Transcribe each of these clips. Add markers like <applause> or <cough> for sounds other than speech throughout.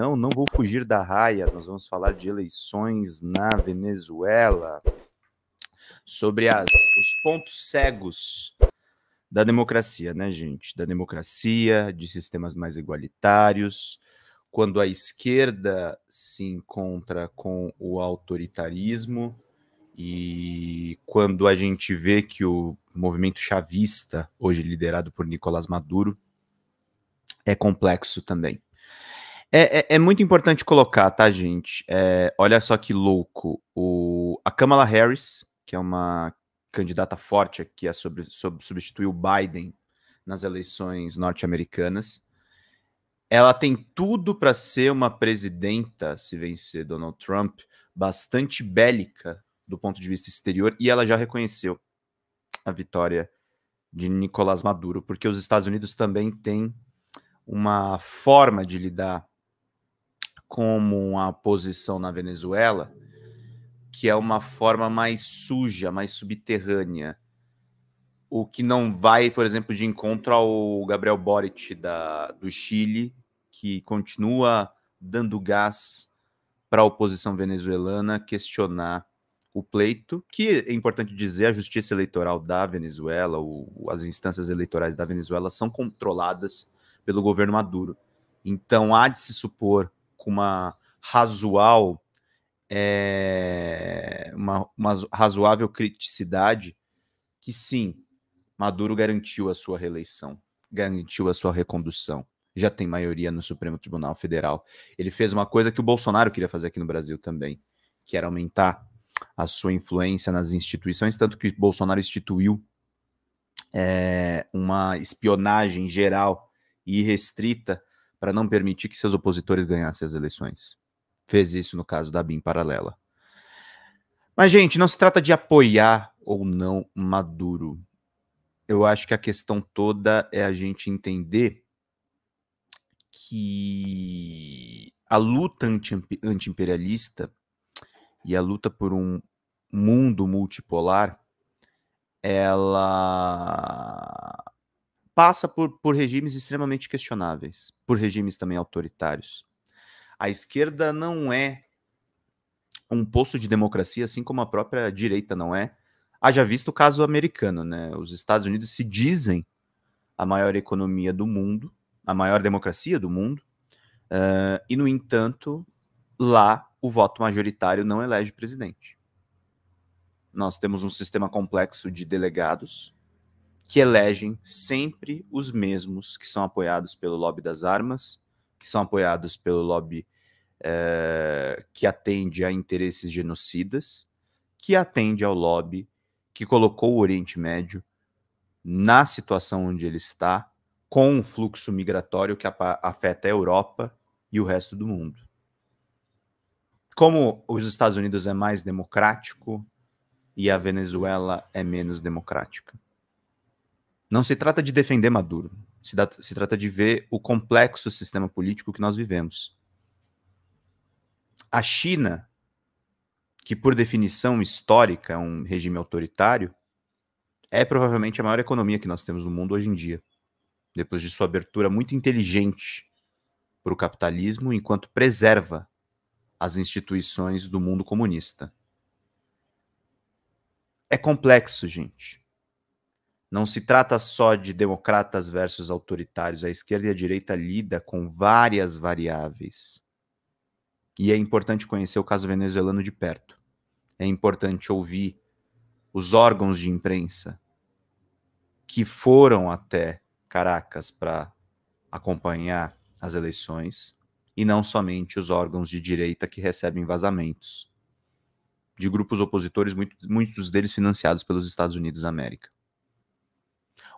Não, não vou fugir da raia. Nós vamos falar de eleições na Venezuela, sobre as, os pontos cegos da democracia, né, gente? Da democracia, de sistemas mais igualitários. Quando a esquerda se encontra com o autoritarismo e quando a gente vê que o movimento chavista, hoje liderado por Nicolás Maduro, é complexo também. É, é, é, muito importante colocar, tá, gente? É, olha só que louco. O, a Kamala Harris, que é uma candidata forte aqui a sobre, sobre, substituir o Biden nas eleições norte-americanas, ela tem tudo para ser uma presidenta, se vencer Donald Trump, bastante bélica do ponto de vista exterior, e ela já reconheceu a vitória de Nicolás Maduro, porque os Estados Unidos também têm uma forma de lidar como a posição na Venezuela, que é uma forma mais suja, mais subterrânea. O que não vai, por exemplo, de encontro ao Gabriel Boric da, do Chile, que continua dando gás para a oposição venezuelana questionar o pleito, que é importante dizer, a justiça eleitoral da Venezuela, o, as instâncias eleitorais da Venezuela são controladas pelo governo Maduro. Então há de se supor com uma é, uma, uma razoável criticidade que sim, Maduro garantiu a sua reeleição, garantiu a sua recondução já tem maioria no Supremo Tribunal Federal. Ele fez uma coisa que o Bolsonaro queria fazer aqui no Brasil também, que era aumentar a sua influência nas instituições, tanto que Bolsonaro instituiu é, uma espionagem geral e restrita para não permitir que seus opositores ganhassem as eleições. Fez isso no caso da BIM paralela. Mas, gente, não se trata de apoiar ou não Maduro. Eu acho que a questão toda é a gente entender que a luta anti-imperialista e a luta por um mundo multipolar, ela passa por, por regimes extremamente questionáveis, por regimes também autoritários. A esquerda não é um poço de democracia, assim como a própria direita não é. Haja visto o caso americano, né? Os Estados Unidos se dizem a maior economia do mundo, a maior democracia do mundo, uh, e, no entanto, lá o voto majoritário não elege presidente. Nós temos um sistema complexo de delegados, que elegem sempre os mesmos que são apoiados pelo lobby das armas, que são apoiados pelo lobby é, que atende a interesses genocidas, que atende ao lobby que colocou o Oriente Médio na situação onde ele está, com o fluxo migratório que afeta a Europa e o resto do mundo. Como os Estados Unidos é mais democrático e a Venezuela é menos democrática. Não se trata de defender Maduro, se, se, trata de ver o complexo sistema político que nós vivemos. A China, que por definição histórica é um regime autoritário, é provavelmente a maior economia que nós temos no mundo hoje em dia, depois de sua abertura muito inteligente para o capitalismo, enquanto preserva as instituições do mundo comunista. É complexo, gente. Não se trata só de democratas versus autoritários. A esquerda e a direita lida com várias variáveis. E é importante conhecer o caso venezuelano de perto. É importante ouvir os órgãos de imprensa que foram até Caracas para acompanhar as eleições e não somente os órgãos de direita que recebem vazamentos de grupos opositores, muito, muitos deles financiados pelos Estados Unidos da América.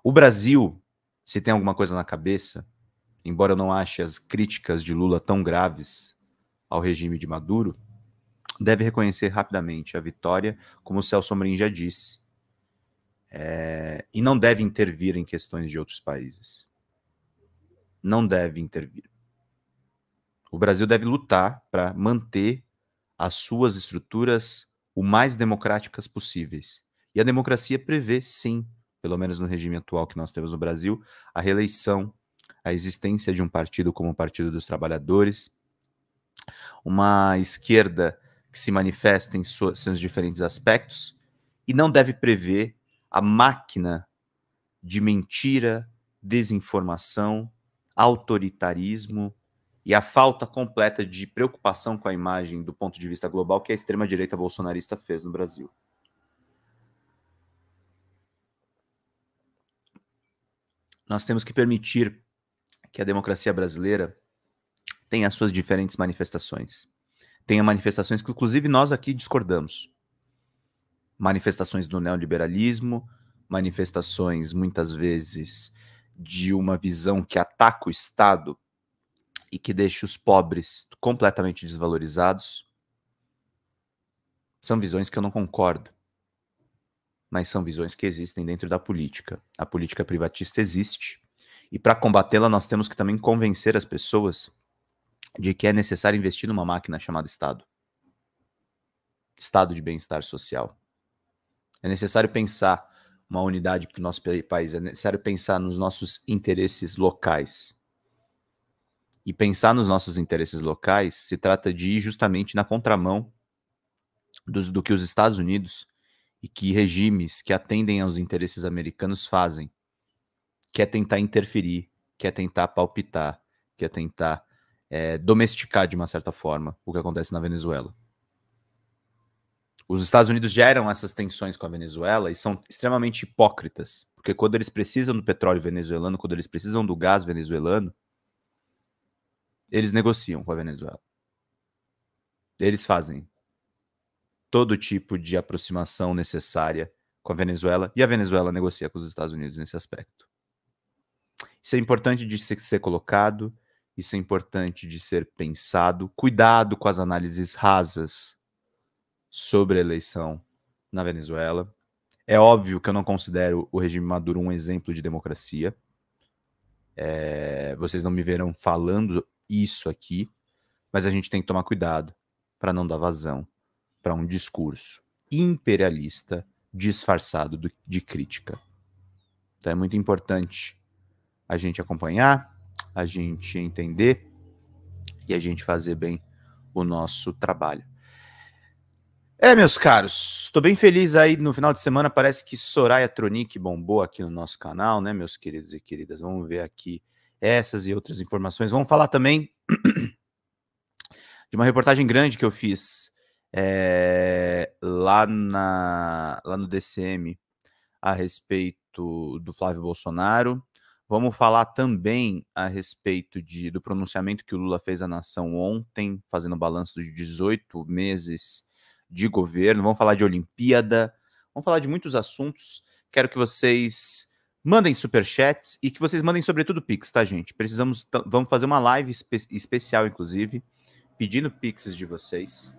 O Brasil, se tem alguma coisa na cabeça, embora eu não ache as críticas de Lula tão graves ao regime de Maduro, deve reconhecer rapidamente a vitória, como o Celso Amorim já disse, é, e não deve intervir em questões de outros países. Não deve intervir. O Brasil deve lutar para manter as suas estruturas o mais democráticas possíveis. E a democracia prevê, sim, pelo menos no regime atual que nós temos no Brasil, a reeleição, a existência de um partido como o Partido dos Trabalhadores, uma esquerda que se manifesta em so seus diferentes aspectos e não deve prever a máquina de mentira, desinformação, autoritarismo e a falta completa de preocupação com a imagem do ponto de vista global que a extrema-direita bolsonarista fez no Brasil. Nós temos que permitir que a democracia brasileira tenha as suas diferentes manifestações. Tenha manifestações que, inclusive, nós aqui discordamos. Manifestações do neoliberalismo, manifestações, muitas vezes, de uma visão que ataca o Estado e que deixa os pobres completamente desvalorizados. São visões que eu não concordo mas são visões que existem dentro da política. A política privatista existe, e para combatê-la, nós temos que também convencer as pessoas de que é necessário investir numa máquina chamada Estado Estado de bem-estar social. É necessário pensar uma unidade para o nosso país, é necessário pensar nos nossos interesses locais. E pensar nos nossos interesses locais se trata de ir justamente na contramão do, do que os Estados Unidos e que regimes que atendem aos interesses americanos fazem, que é tentar interferir, que é tentar palpitar, que é tentar é, domesticar de uma certa forma o que acontece na Venezuela. Os Estados Unidos geram essas tensões com a Venezuela e são extremamente hipócritas, porque quando eles precisam do petróleo venezuelano, quando eles precisam do gás venezuelano, eles negociam com a Venezuela. Eles fazem todo tipo de aproximação necessária com a Venezuela e a Venezuela negocia com os Estados Unidos nesse aspecto. Isso é importante de ser, ser colocado, isso é importante de ser pensado. Cuidado com as análises rasas sobre a eleição na Venezuela. É óbvio que eu não considero o regime Maduro um exemplo de democracia. É, vocês não me verão falando isso aqui, mas a gente tem que tomar cuidado para não dar vazão para um discurso imperialista disfarçado do, de crítica. Então é muito importante a gente acompanhar, a gente entender e a gente fazer bem o nosso trabalho. É, meus caros, estou bem feliz aí no final de semana. Parece que Soraya Tronic bombou aqui no nosso canal, né, meus queridos e queridas? Vamos ver aqui essas e outras informações. Vamos falar também <clears throat> de uma reportagem grande que eu fiz é, lá, na, lá no DCM a respeito do Flávio Bolsonaro. Vamos falar também a respeito de, do pronunciamento que o Lula fez à nação ontem, fazendo balanço dos 18 meses de governo. Vamos falar de Olimpíada, vamos falar de muitos assuntos. Quero que vocês mandem superchats e que vocês mandem sobretudo pix, tá, gente? Precisamos, vamos fazer uma live espe especial, inclusive, pedindo pix de vocês.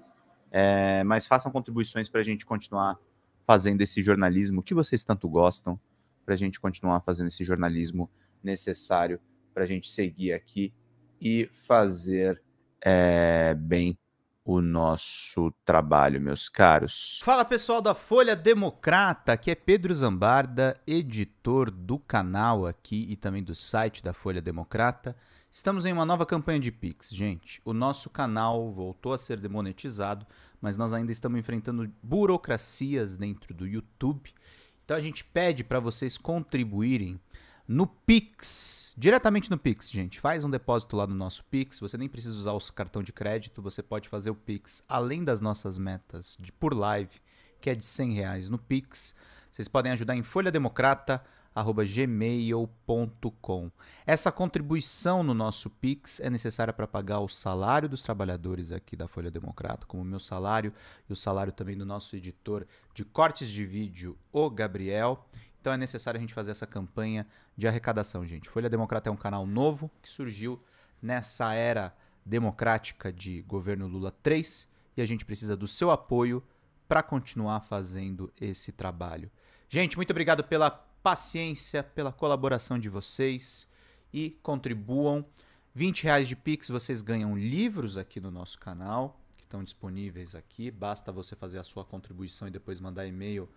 É, mas façam contribuições para a gente continuar fazendo esse jornalismo que vocês tanto gostam, para a gente continuar fazendo esse jornalismo necessário para a gente seguir aqui e fazer é, bem o nosso trabalho, meus caros. Fala pessoal da Folha Democrata, aqui é Pedro Zambarda, editor do canal aqui e também do site da Folha Democrata. Estamos em uma nova campanha de Pix, gente. O nosso canal voltou a ser demonetizado, mas nós ainda estamos enfrentando burocracias dentro do YouTube. Então a gente pede para vocês contribuírem no Pix, diretamente no Pix, gente. Faz um depósito lá no nosso Pix. Você nem precisa usar o cartão de crédito, você pode fazer o Pix além das nossas metas de por live, que é de 100 reais no Pix. Vocês podem ajudar em Folha Democrata gmail.com. Essa contribuição no nosso Pix é necessária para pagar o salário dos trabalhadores aqui da Folha Democrata, como o meu salário e o salário também do nosso editor de cortes de vídeo, o Gabriel. Então é necessário a gente fazer essa campanha de arrecadação, gente. Folha Democrata é um canal novo que surgiu nessa era democrática de governo Lula 3 e a gente precisa do seu apoio para continuar fazendo esse trabalho. Gente, muito obrigado pela paciência, pela colaboração de vocês e contribuam. 20 reais de Pix, vocês ganham livros aqui no nosso canal, que estão disponíveis aqui. Basta você fazer a sua contribuição e depois mandar e-mail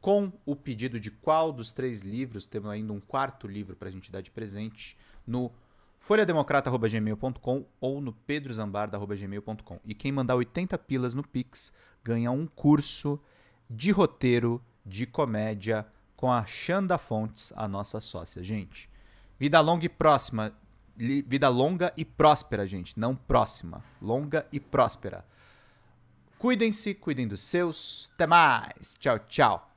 com o pedido de qual dos três livros. Temos ainda um quarto livro para a gente dar de presente no folhademocrata.gmail.com ou no pedrozambarda.gmail.com. E quem mandar 80 pilas no Pix ganha um curso de roteiro de comédia com a Xanda Fontes, a nossa sócia. Gente, vida longa e próxima. Vida longa e próspera, gente. Não próxima. Longa e próspera. Cuidem-se, cuidem dos seus. Até mais. Tchau, tchau.